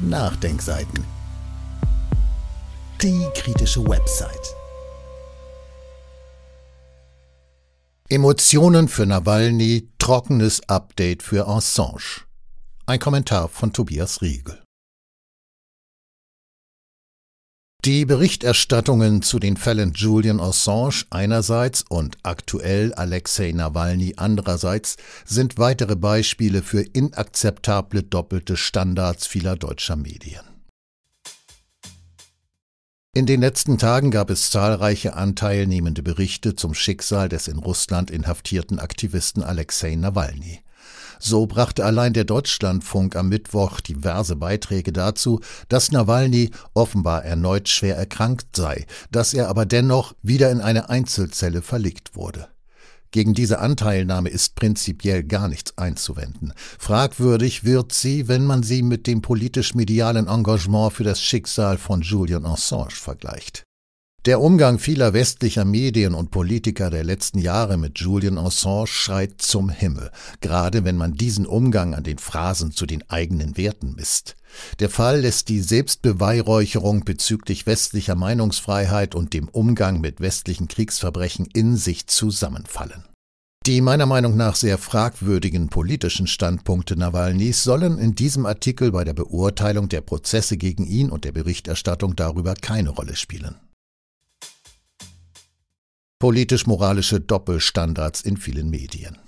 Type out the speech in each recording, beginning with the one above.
Nachdenkseiten. Die kritische Website. Emotionen für Nawalny, trockenes Update für Assange. Ein Kommentar von Tobias Riegel. Die Berichterstattungen zu den Fällen Julian Assange einerseits und aktuell Alexei Nawalny andererseits sind weitere Beispiele für inakzeptable doppelte Standards vieler deutscher Medien. In den letzten Tagen gab es zahlreiche anteilnehmende Berichte zum Schicksal des in Russland inhaftierten Aktivisten Alexei Nawalny. So brachte allein der Deutschlandfunk am Mittwoch diverse Beiträge dazu, dass Nawalny offenbar erneut schwer erkrankt sei, dass er aber dennoch wieder in eine Einzelzelle verlegt wurde. Gegen diese Anteilnahme ist prinzipiell gar nichts einzuwenden. Fragwürdig wird sie, wenn man sie mit dem politisch-medialen Engagement für das Schicksal von Julian Assange vergleicht. Der Umgang vieler westlicher Medien und Politiker der letzten Jahre mit Julian Assange schreit zum Himmel, gerade wenn man diesen Umgang an den Phrasen zu den eigenen Werten misst. Der Fall lässt die Selbstbeweihräucherung bezüglich westlicher Meinungsfreiheit und dem Umgang mit westlichen Kriegsverbrechen in sich zusammenfallen. Die meiner Meinung nach sehr fragwürdigen politischen Standpunkte Nawalnys sollen in diesem Artikel bei der Beurteilung der Prozesse gegen ihn und der Berichterstattung darüber keine Rolle spielen politisch-moralische Doppelstandards in vielen Medien.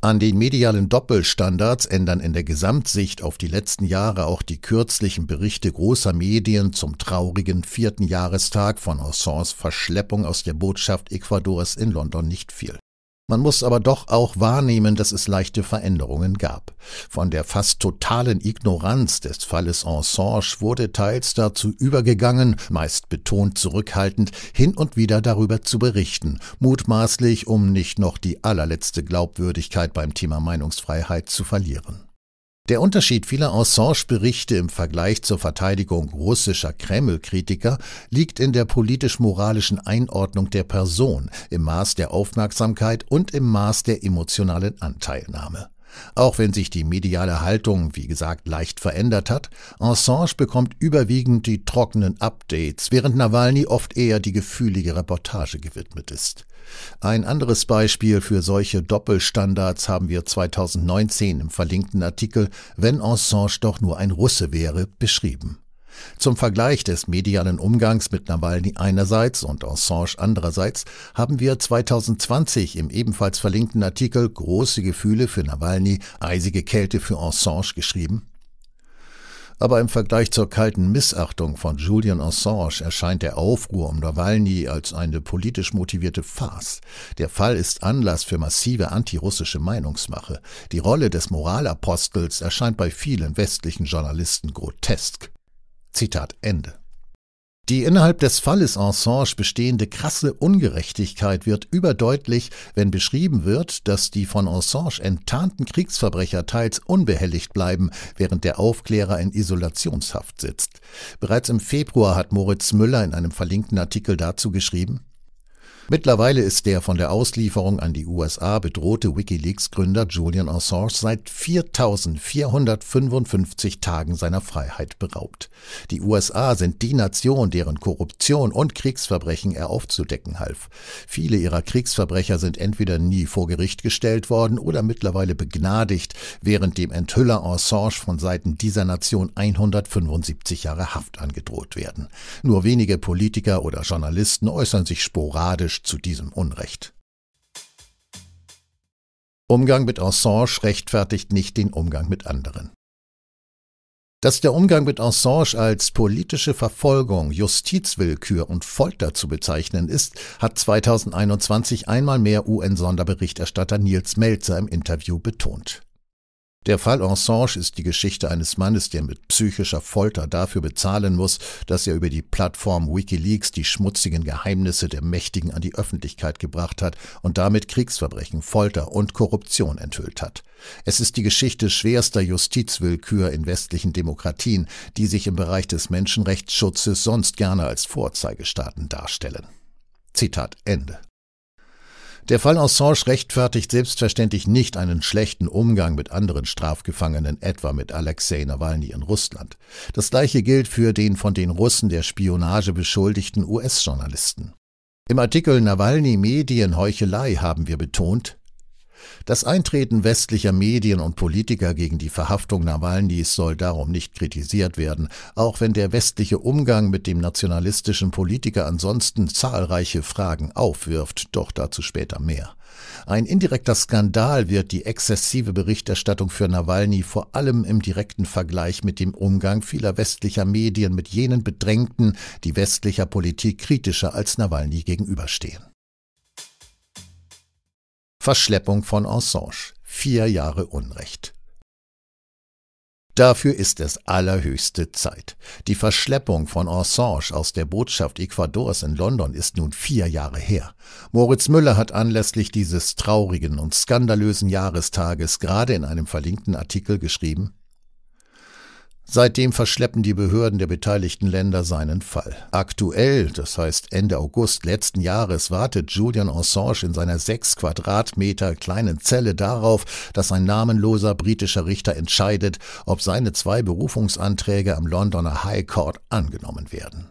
An den medialen Doppelstandards ändern in der Gesamtsicht auf die letzten Jahre auch die kürzlichen Berichte großer Medien zum traurigen vierten Jahrestag von Ossans Verschleppung aus der Botschaft Ecuadors in London nicht viel. Man muss aber doch auch wahrnehmen, dass es leichte Veränderungen gab. Von der fast totalen Ignoranz des Falles Ensanche wurde teils dazu übergegangen, meist betont zurückhaltend, hin und wieder darüber zu berichten, mutmaßlich, um nicht noch die allerletzte Glaubwürdigkeit beim Thema Meinungsfreiheit zu verlieren. Der Unterschied vieler Assange-Berichte im Vergleich zur Verteidigung russischer Kreml-Kritiker liegt in der politisch-moralischen Einordnung der Person, im Maß der Aufmerksamkeit und im Maß der emotionalen Anteilnahme. Auch wenn sich die mediale Haltung, wie gesagt, leicht verändert hat, Assange bekommt überwiegend die trockenen Updates, während Nawalny oft eher die gefühlige Reportage gewidmet ist. Ein anderes Beispiel für solche Doppelstandards haben wir 2019 im verlinkten Artikel Wenn Assange doch nur ein Russe wäre beschrieben. Zum Vergleich des medialen Umgangs mit Nawalny einerseits und Assange andererseits haben wir 2020 im ebenfalls verlinkten Artikel Große Gefühle für Nawalny, eisige Kälte für Assange geschrieben. Aber im Vergleich zur kalten Missachtung von Julian Assange erscheint der Aufruhr um Nawalny als eine politisch motivierte Farce. Der Fall ist Anlass für massive antirussische Meinungsmache. Die Rolle des Moralapostels erscheint bei vielen westlichen Journalisten grotesk. Zitat Ende. Die innerhalb des Falles Ensange bestehende krasse Ungerechtigkeit wird überdeutlich, wenn beschrieben wird, dass die von Ensange enttarnten Kriegsverbrecher teils unbehelligt bleiben, während der Aufklärer in Isolationshaft sitzt. Bereits im Februar hat Moritz Müller in einem verlinkten Artikel dazu geschrieben, Mittlerweile ist der von der Auslieferung an die USA bedrohte Wikileaks-Gründer Julian Assange seit 4455 Tagen seiner Freiheit beraubt. Die USA sind die Nation, deren Korruption und Kriegsverbrechen er aufzudecken half. Viele ihrer Kriegsverbrecher sind entweder nie vor Gericht gestellt worden oder mittlerweile begnadigt, während dem Enthüller Assange von Seiten dieser Nation 175 Jahre Haft angedroht werden. Nur wenige Politiker oder Journalisten äußern sich sporadisch zu diesem Unrecht. Umgang mit Assange rechtfertigt nicht den Umgang mit anderen. Dass der Umgang mit Assange als politische Verfolgung, Justizwillkür und Folter zu bezeichnen ist, hat 2021 einmal mehr UN-Sonderberichterstatter Nils Melzer im Interview betont. Der Fall Ensange ist die Geschichte eines Mannes, der mit psychischer Folter dafür bezahlen muss, dass er über die Plattform Wikileaks die schmutzigen Geheimnisse der Mächtigen an die Öffentlichkeit gebracht hat und damit Kriegsverbrechen, Folter und Korruption enthüllt hat. Es ist die Geschichte schwerster Justizwillkür in westlichen Demokratien, die sich im Bereich des Menschenrechtsschutzes sonst gerne als Vorzeigestaaten darstellen. Zitat Ende. Der Fall Assange rechtfertigt selbstverständlich nicht einen schlechten Umgang mit anderen Strafgefangenen, etwa mit Alexei Nawalny in Russland. Das gleiche gilt für den von den Russen der Spionage beschuldigten US-Journalisten. Im Artikel Nawalny Medien Heuchelei haben wir betont, das Eintreten westlicher Medien und Politiker gegen die Verhaftung Nawalnys soll darum nicht kritisiert werden, auch wenn der westliche Umgang mit dem nationalistischen Politiker ansonsten zahlreiche Fragen aufwirft, doch dazu später mehr. Ein indirekter Skandal wird die exzessive Berichterstattung für Nawalny vor allem im direkten Vergleich mit dem Umgang vieler westlicher Medien mit jenen Bedrängten, die westlicher Politik kritischer als Nawalny gegenüberstehen. Verschleppung von Assange. Vier Jahre Unrecht. Dafür ist es allerhöchste Zeit. Die Verschleppung von Assange aus der Botschaft Ecuadors in London ist nun vier Jahre her. Moritz Müller hat anlässlich dieses traurigen und skandalösen Jahrestages gerade in einem verlinkten Artikel geschrieben, Seitdem verschleppen die Behörden der beteiligten Länder seinen Fall. Aktuell, das heißt Ende August letzten Jahres, wartet Julian Assange in seiner sechs Quadratmeter kleinen Zelle darauf, dass ein namenloser britischer Richter entscheidet, ob seine zwei Berufungsanträge am Londoner High Court angenommen werden.